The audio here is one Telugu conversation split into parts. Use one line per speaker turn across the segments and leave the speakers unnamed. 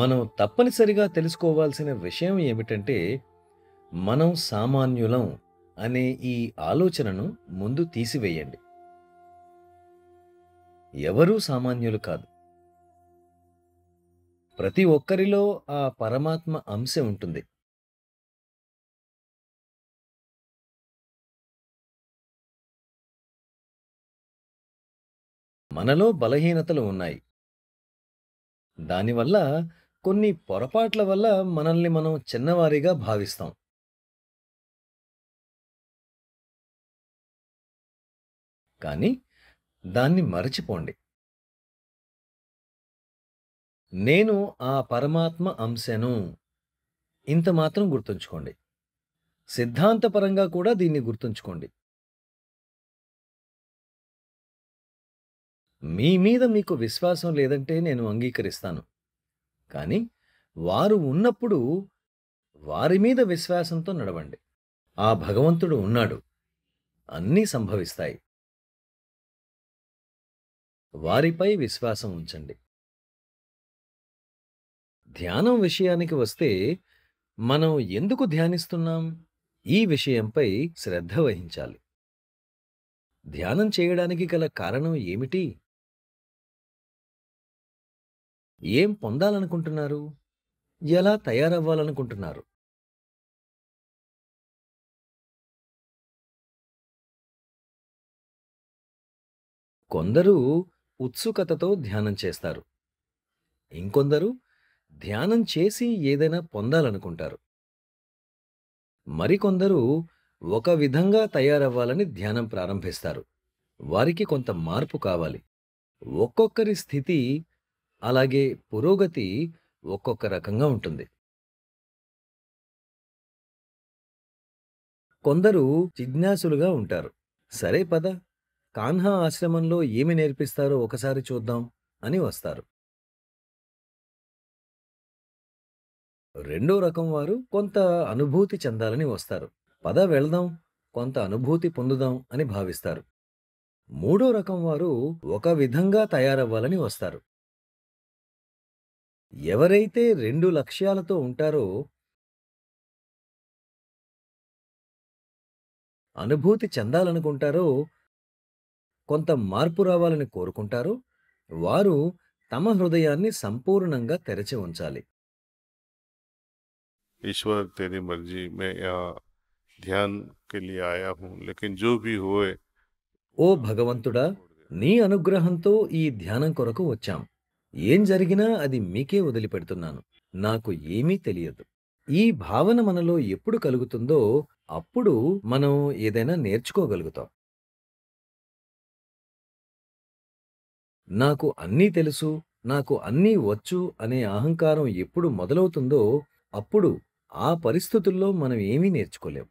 మనం తప్పనిసరిగా తెలుసుకోవాల్సిన విషయం ఏమిటంటే మనం సామాన్యులం అనే ఈ ఆలోచనను ముందు తీసివేయండి ఎవరూ సామాన్యులు కాదు ప్రతి ఒక్కరిలో ఆ పరమాత్మ అంశం ఉంటుంది మనలో బలహీనతలు ఉన్నాయి దానివల్ల కొన్ని పొరపాట్ల వల్ల మనల్ని మనం చిన్నవారిగా భావిస్తాం కానీ దాన్ని మరచిపోండి నేను ఆ పరమాత్మ అంశను ఇంత మాత్రం గుర్తుంచుకోండి సిద్ధాంతపరంగా కూడా దీన్ని గుర్తుంచుకోండి మీ మీద మీకు విశ్వాసం లేదంటే నేను అంగీకరిస్తాను కానీ వారు ఉన్నప్పుడు వారి మీద విశ్వాసంతో నడవండి ఆ భగవంతుడు ఉన్నాడు అన్నీ సంభవిస్తాయి వారిపై విశ్వాసం ఉంచండి ధ్యానం విషయానికి వస్తే మనం ఎందుకు ధ్యానిస్తున్నాం ఈ విషయంపై శ్రద్ధ వహించాలి ధ్యానం చేయడానికి గల కారణం ఏమిటి ఏం పొందాలనుకుంటున్నారు ఎలా తయారవ్వాలనుకుంటున్నారు కొందరు ఉత్సుకతతో ధ్యానం చేస్తారు ఇంకొందరు ధ్యానం చేసి ఏదైనా పొందాలనుకుంటారు మరికొందరు ఒక విధంగా తయారవ్వాలని ధ్యానం ప్రారంభిస్తారు వారికి కొంత మార్పు కావాలి ఒక్కొక్కరి స్థితి అలాగే పురోగతి ఒక్కొక్క రకంగా ఉంటుంది కొందరు జిజ్ఞాసులుగా ఉంటారు సరే పద కాన్హా ఆశ్రమంలో ఏమి నేర్పిస్తారో ఒకసారి చూద్దాం అని వస్తారు రెండో రకం వారు కొంత అనుభూతి చెందాలని వస్తారు పద వెళదాం కొంత అనుభూతి పొందుదాం అని భావిస్తారు మూడో రకం వారు ఒక విధంగా తయారవ్వాలని వస్తారు ఎవరైతే రెండు లక్ష్యాలతో ఉంటారో అనుభూతి చెందాలనుకుంటారో కొంత మార్పు రావాలని కోరుకుంటారో వారు తమ హృదయాన్ని సంపూర్ణంగా తెరచి ఉంచాలి
ఈశ్వర్ తేరి మర్జీ మే ధ్యాన్ ध्यान के लिए आया
ఓ భగవంతుడా నీ అనుగ్రహంతో ఈ ధ్యానం కొరకు వచ్చాం ఏం జరిగినా అది మీకే వదిలిపెడుతున్నాను నాకు ఏమీ తెలియదు ఈ భావన మనలో ఎప్పుడు కలుగుతుందో అప్పుడు మనం ఏదైనా నేర్చుకోగలుగుతాం నాకు అన్నీ తెలుసు నాకు అన్నీ వచ్చు అనే అహంకారం ఎప్పుడు మొదలవుతుందో అప్పుడు ఆ పరిస్థితుల్లో మనం ఏమీ నేర్చుకోలేం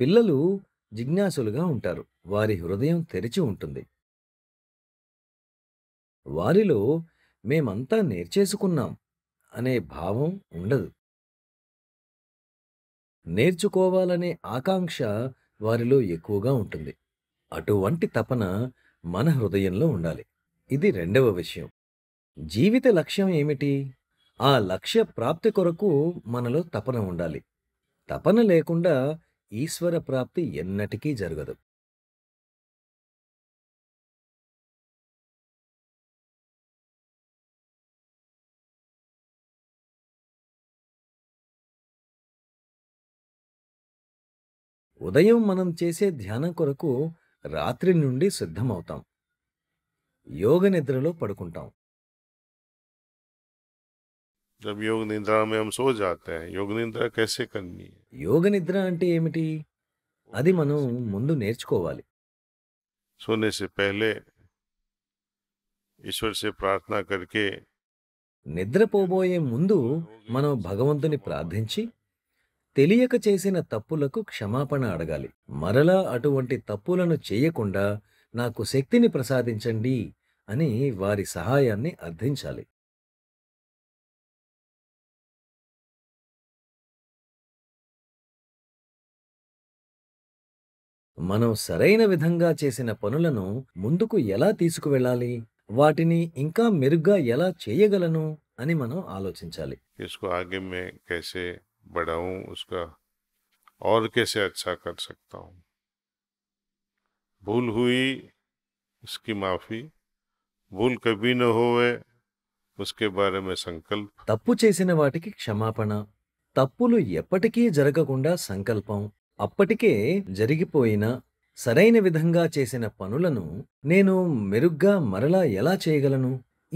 పిల్లలు జిజ్ఞాసులుగా ఉంటారు వారి హృదయం తెరిచి ఉంటుంది వారిలో మేమంతా నేర్చేసుకున్నాం అనే భావం ఉండదు నేర్చుకోవాలనే ఆకాంక్ష వారిలో ఎక్కువగా ఉంటుంది అటువంటి తపన మన హృదయంలో ఉండాలి ఇది రెండవ విషయం జీవిత లక్ష్యం ఏమిటి ఆ లక్ష్య ప్రాప్తి కొరకు మనలో తపన ఉండాలి తపన లేకుండా ఈశ్వర ప్రాప్తి ఎన్నటికీ జరగదు ఉదయం మనం చేసే ధ్యానం కొరకు రాత్రి నుండి సిద్ధమవుతాం యోగ నిద్రలో పడుకుంటాం
जब योग निद्रा में हम सो जाते हैं योग निद्रा कैसे करनी है
योग निद्रा అంటే ఏమిటి అది మనం ముందు నేర్చుకోవాలి
सोने से पहले ईश्वर से प्रार्थना करके
నిద్రపోబోయే ముందు మనం భగవంతుని ప్రార్థించి తెలియక చేసిన తప్పులకు క్షమాపణ అడగాలి మరలా అటువంటి తప్పులను చేయకుండా నాకు శక్తిని ప్రసాదించండి అని వారి సహాయాన్ని అర్థించాలి మనం సరైన విధంగా చేసిన పనులను ముందుకు ఎలా తీసుకువెళ్ళాలి వాటిని ఇంకా మెరుగ్గా ఎలా చేయగలను అని మనం ఆలోచించాలి
इसको आगे मैं कैसे
తప్పు చేసిన వాటికి క్షమాపణ తప్పులు ఎప్పటికీ జరగకుండా సంకల్పం అప్పటికే జరిగిపోయిన సరైన విధంగా చేసిన పనులను నేను మెరుగ్గా మరలా ఎలా చేయగలను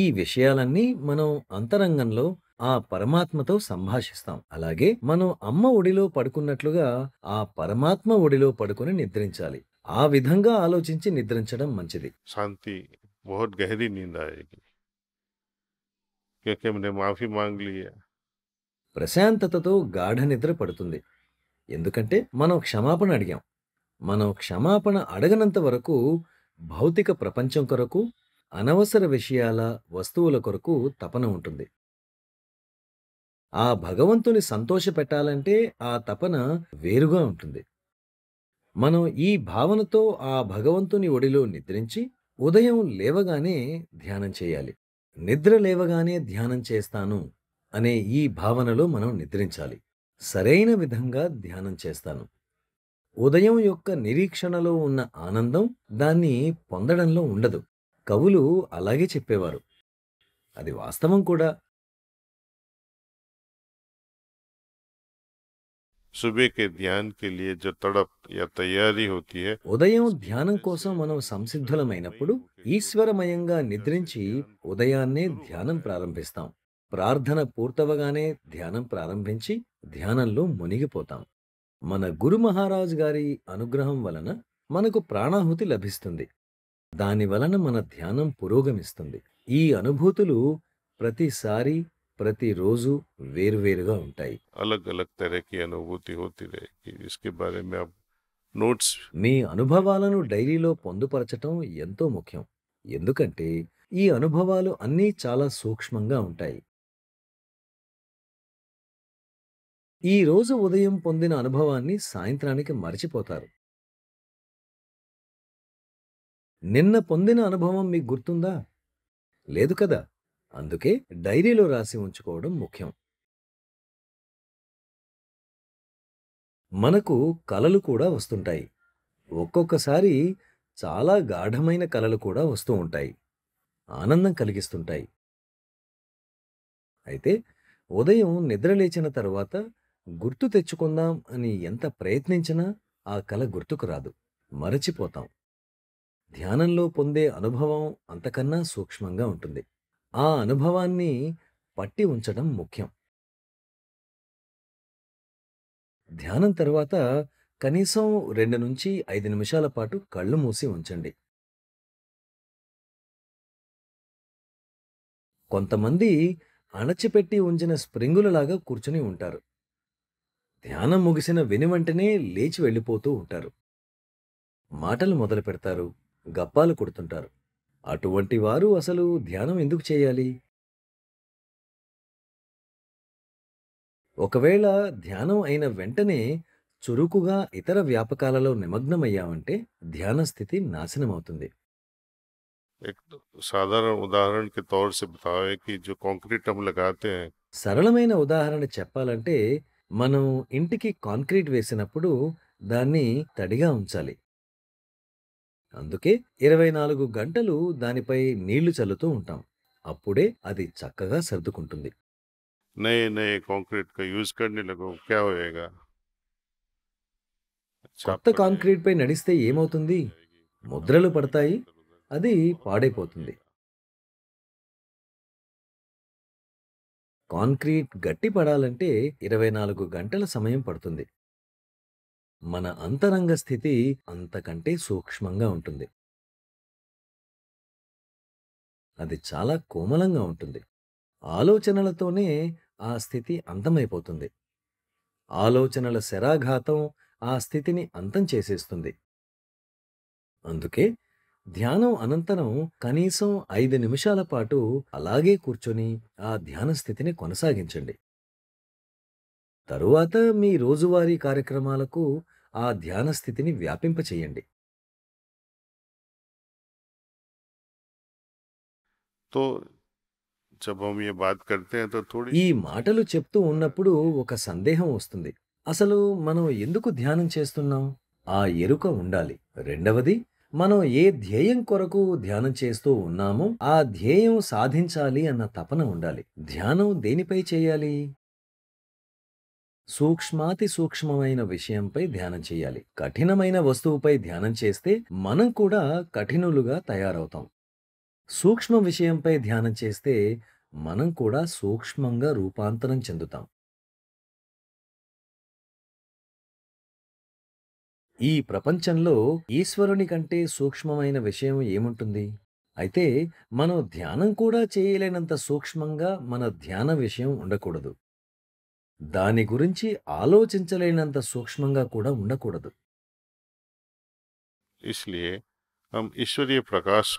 ఈ విషయాలన్నీ మనం అంతరంగంలో ఆ పరమాత్మతో సంభాషిస్తాం అలాగే మనం అమ్మ ఒడిలో పడుకున్నట్లుగా ఆ పరమాత్మ ఒడిలో పడుకుని నిద్రించాలి ఆ విధంగా ఆలోచించి నిద్రించడం మంచిది
శాంతి बहुत गहरी नींद
ప్రశాంతతతో గాఢ నిద్ర పడుతుంది ఎందుకంటే మనం క్షమాపణ అడిగాం మనం క్షమాపణ అడగనంత వరకు భౌతిక ప్రపంచం కొరకు అనవసర విషయాల వస్తువుల కొరకు తపన ఉంటుంది ఆ భగవంతుని సంతోషపెట్టాలంటే ఆ తపన వేరుగా ఉంటుంది మనం ఈ భావనతో ఆ భగవంతుని ఒడిలో నిద్రించి ఉదయం లేవగానే ధ్యానం చేయాలి నిద్ర లేవగానే ధ్యానం చేస్తాను అనే ఈ భావనలో మనం నిద్రించాలి సరైన విధంగా ధ్యానం చేస్తాను ఉదయం యొక్క నిరీక్షణలో ఉన్న ఆనందం దాన్ని పొందడంలో ఉండదు కవులు అలాగే చెప్పేవారు అది వాస్తవం కూడా ఉదయం ధ్యానం కోసం మనం సంసిద్ధులమైనప్పుడు ఈశ్వరమయంగా నిద్రించి ఉదయాన్నే ధ్యానం ప్రారంభిస్తాం ప్రార్థన పూర్తవగానే ధ్యానం ప్రారంభించి ధ్యానంలో మునిగిపోతాం మన గురు మహారాజ్ గారి అనుగ్రహం వలన మనకు ప్రాణాహుతి లభిస్తుంది దాని వలన మన ధ్యానం పురోగమిస్తుంది ఈ అనుభూతులు ప్రతిసారి ప్రతిరోజు వేరువేరుగా ఉంటాయి
అలగ్ అలగ్ తరకి అనుభూతి నోట్స్
మీ అనుభవాలను డైరీలో పొందుపరచటం ఎంతో ముఖ్యం ఎందుకంటే ఈ అనుభవాలు అన్నీ చాలా సూక్ష్మంగా ఉంటాయి ఈ రోజు ఉదయం పొందిన అనుభవాన్ని సాయంత్రానికి మరచిపోతారు నిన్న పొందిన అనుభవం మీకు గుర్తుందా లేదు కదా అందుకే డైరీలో రాసి ఉంచుకోవడం ముఖ్యం మనకు కలలు కూడా వస్తుంటాయి ఒక్కొక్కసారి చాలా గాఢమైన కలలు కూడా వస్తూ ఉంటాయి ఆనందం కలిగిస్తుంటాయి అయితే ఉదయం నిద్రలేచిన తర్వాత గుర్తు తెచ్చుకుందాం అని ఎంత ప్రయత్నించినా ఆ కల గుర్తుకు రాదు మరచిపోతాం ధ్యానంలో పొందే అనుభవం అంతకన్నా సూక్ష్మంగా ఉంటుంది ఆ అనుభవాన్ని పట్టి ఉంచడం ముఖ్యం ధ్యానం తర్వాత కనీసం రెండు నుంచి ఐదు నిమిషాల పాటు కళ్ళు మూసి ఉంచండి కొంతమంది అణచిపెట్టి ఉంచిన స్ప్రింగులలాగా కూర్చుని ఉంటారు ధ్యానం ముగిసిన వెనువంటనే లేచి వెళ్ళిపోతూ ఉంటారు మాటలు మొదలు పెడతారు గప్పాలు కొడుతుంటారు అటువంటి వారు అసలు ధ్యానం ఎందుకు చేయాలి ఒకవేళ ధ్యానం అయిన వెంటనే చురుకుగా ఇతర వ్యాపకాలలో నిమగ్నమయ్యామంటే ధ్యాన స్థితి నాశనమవుతుంది సాధారణ సరళమైన ఉదాహరణ చెప్పాలంటే మనం ఇంటికి కాంక్రీట్ వేసినప్పుడు దాన్ని తడిగా ఉంచాలి అందుకే ఇరవై నాలుగు గంటలు దానిపై నీళ్లు చల్లుతూ ఉంటాం అప్పుడే అది చక్కగా సర్దుకుంటుంది కొత్త కాంక్రీట్ పై నడిస్తే ఏమవుతుంది ముద్రలు పడతాయి అది పాడైపోతుంది కాంక్రీట్ గట్టిపడాలంటే ఇరవై నాలుగు గంటల సమయం పడుతుంది మన అంతరంగ స్థితి అంతకంటే సూక్ష్మంగా ఉంటుంది అది చాలా కోమలంగా ఉంటుంది ఆలోచనలతోనే ఆ స్థితి అంతమైపోతుంది ఆలోచనల శరాఘాతం ఆ స్థితిని అంతం చేసేస్తుంది అందుకే ధ్యానం అనంతరం కనీసం ఐదు నిమిషాల పాటు అలాగే కూర్చొని ఆ ధ్యాన స్థితిని కొనసాగించండి తరువాత మీ రోజువారీ కార్యక్రమాలకు ఆ ధ్యాన స్థితిని వ్యాపింపచేయండి ఈ మాటలు చెప్తూ ఉన్నప్పుడు ఒక సందేహం వస్తుంది అసలు మనం ఎందుకు ధ్యానం చేస్తున్నాం ఆ ఎరుక ఉండాలి రెండవది మనం ఏ ధ్యేయం కొరకు ధ్యానం చేస్తూ ఉన్నామో ఆ ధ్యేయం సాధించాలి అన్న తపన ఉండాలి ధ్యానం దేనిపై చేయాలి సూక్ష్మాతి సూక్ష్మమైన విషయంపై ధ్యానం చేయాలి కఠినమైన వస్తువుపై ధ్యానం చేస్తే మనం కూడా కఠినులుగా తయారవుతాం సూక్ష్మ విషయంపై ధ్యానం చేస్తే మనం కూడా సూక్ష్మంగా రూపాంతరం చెందుతాం ఈ ప్రపంచంలో ఈశ్వరుని కంటే సూక్ష్మమైన విషయం ఏముంటుంది అయితే మనం ధ్యానం కూడా చేయలేనంత సూక్ష్మంగా మన ధ్యాన విషయం ఉండకూడదు దాని గురించి ఆలోచించలేనంత సూక్ష్మంగా కూడా ఉండకూడదు
ప్రకాశ్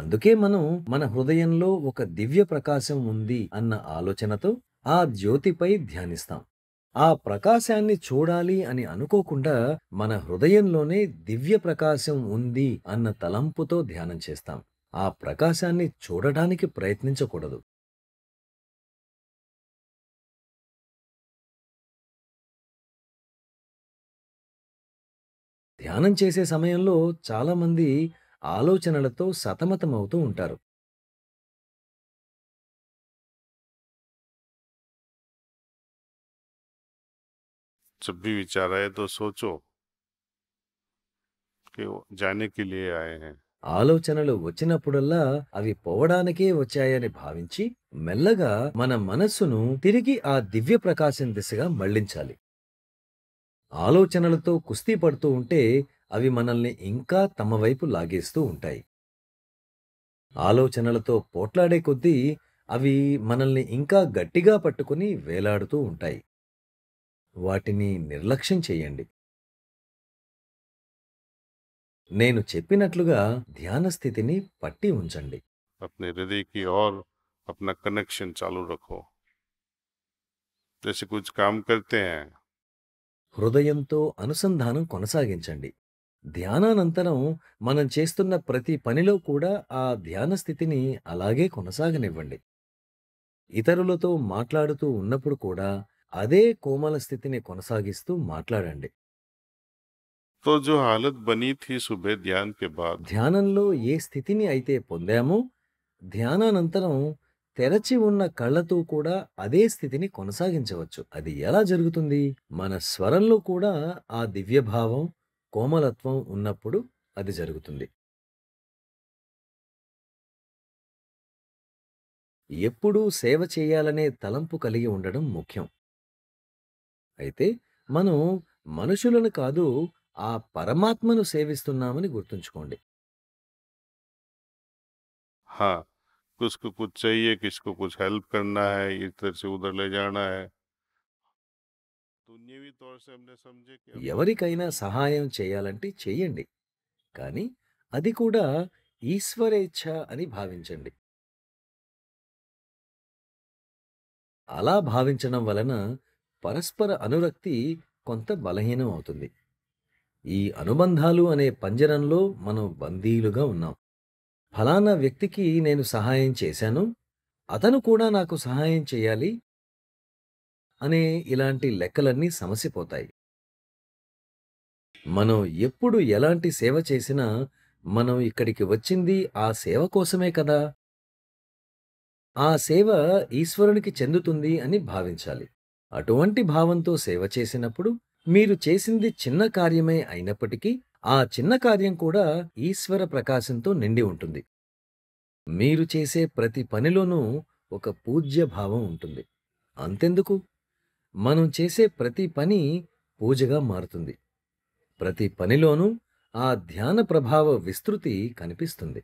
అందుకే
మనం మన హృదయంలో ఒక దివ్య ప్రకాశం ఉంది అన్న ఆలోచనతో ఆ జ్యోతిపై ధ్యానిస్తాం ఆ ప్రకాశాన్ని చూడాలి అని అనుకోకుండా మన హృదయంలోనే దివ్య ప్రకాశం ఉంది అన్న తలంపుతో ధ్యానం చేస్తాం ఆ ప్రకాశాన్ని చూడడానికి ప్రయత్నించకూడదు ధ్యానం చేసే సమయంలో చాలామంది ఆలోచనలతో సతమతమవుతూ ఉంటారు
जब भी विचार आए तो सोचो कि जाने के लिए आए हैं
ఆలోచనలు వచ్చినప్పుడల్లా అవి పోవడానికే వచ్చాయని భావించి మెల్లగా మన మనస్సును తిరిగి ఆ దివ్య ప్రకాశం దిశగా మళ్లించాలి ఆలోచనలతో కుస్తీ పడుతూ ఉంటే అవి మనల్ని ఇంకా తమ వైపు లాగేస్తూ ఉంటాయి ఆలోచనలతో పోట్లాడే కొద్దీ అవి మనల్ని ఇంకా గట్టిగా పట్టుకుని వేలాడుతూ ఉంటాయి వాటిని నిర్లక్ష్యం చేయండి నేను చెప్పినట్లుగా ధ్యాన స్థితిని పట్టి ఉంచండి अपने हृदय హృదయంతో అనుసంధానం కొనసాగించండి ధ్యానానంతరం మనం చేస్తున్న ప్రతి పనిలో కూడా ఆ ధ్యాన స్థితిని అలాగే కొనసాగనివ్వండి ఇతరులతో మాట్లాడుతూ ఉన్నప్పుడు కూడా అదే కోమల స్థితిని కొనసాగిస్తూ మాట్లాడండి ధ్యానంలో ఏ స్థితిని అయితే పొందామో ధ్యానానంతరం తెరచి ఉన్న కళ్ళతో కూడా అదే స్థితిని కొనసాగించవచ్చు అది ఎలా జరుగుతుంది మన స్వరంలో కూడా ఆ దివ్యభావం కోమలత్వం ఉన్నప్పుడు అది జరుగుతుంది ఎప్పుడూ సేవ చేయాలనే తలంపు కలిగి ఉండడం ముఖ్యం అయితే మనం మనుషులను కాదు ఆ పరమాత్మను సేవిస్తున్నామని గుర్తుంచుకోండి ఎవరికైనా సహాయం చేయాలంటే చేయండి కానీ అది కూడా ఈశ్వరేచ్ఛ అని భావించండి అలా భావించడం వలన పరస్పర అనురక్తి కొంత బలహీనం అవుతుంది ఈ అనుబంధాలు అనే పంజరంలో మనం బందీలుగా ఉన్నాం ఫలానా వ్యక్తికి నేను సహాయం చేశాను అతను కూడా నాకు సహాయం చేయాలి అనే ఇలాంటి లెక్కలన్నీ సమసిపోతాయి మనం ఎప్పుడు ఎలాంటి సేవ చేసినా మనం ఇక్కడికి వచ్చింది ఆ సేవ కోసమే కదా ఆ సేవ ఈశ్వరునికి చెందుతుంది అని భావించాలి అటువంటి భావంతో సేవ చేసినప్పుడు మీరు చేసింది చిన్న కార్యమే అయినప్పటికీ ఆ చిన్న కార్యం కూడా ఈశ్వర ప్రకాశంతో నిండి ఉంటుంది మీరు చేసే ప్రతి పనిలోనూ ఒక పూజ్య భావం ఉంటుంది అంతెందుకు మనం చేసే ప్రతి పని పూజగా మారుతుంది ప్రతి పనిలోనూ ఆ ధ్యాన ప్రభావ విస్తృతి కనిపిస్తుంది